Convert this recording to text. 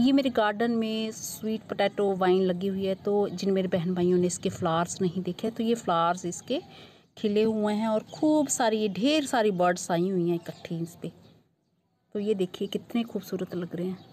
ये मेरे गार्डन में स्वीट पोटैटो वाइन लगी हुई है तो जिन मेरे बहन भाइयों ने इसके फ्लावर्स नहीं देखे तो ये फ्लावर्स इसके खिले हुए हैं और खूब सारी ये ढेर सारी बर्ड्स आई हुई हैं इकट्ठी इस पर तो ये देखिए कितने खूबसूरत लग रहे हैं